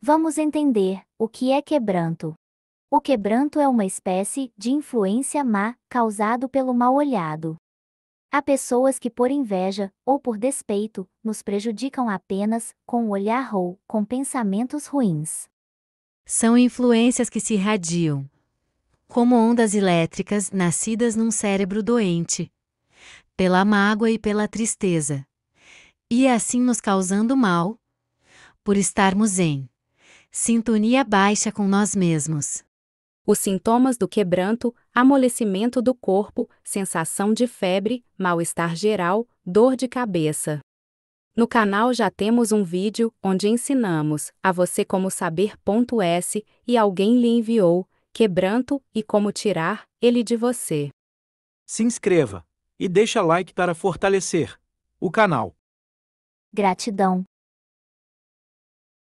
Vamos entender o que é quebranto. O quebranto é uma espécie de influência má causado pelo mal-olhado. Há pessoas que, por inveja ou por despeito, nos prejudicam apenas com o olhar ou com pensamentos ruins. São influências que se irradiam, como ondas elétricas nascidas num cérebro doente, pela mágoa e pela tristeza, e é assim nos causando mal, por estarmos em sintonia baixa com nós mesmos. Os sintomas do quebranto, amolecimento do corpo, sensação de febre, mal-estar geral, dor de cabeça. No canal já temos um vídeo onde ensinamos a você como saber ponto S e alguém lhe enviou quebranto e como tirar ele de você. Se inscreva e deixa like para fortalecer o canal. Gratidão.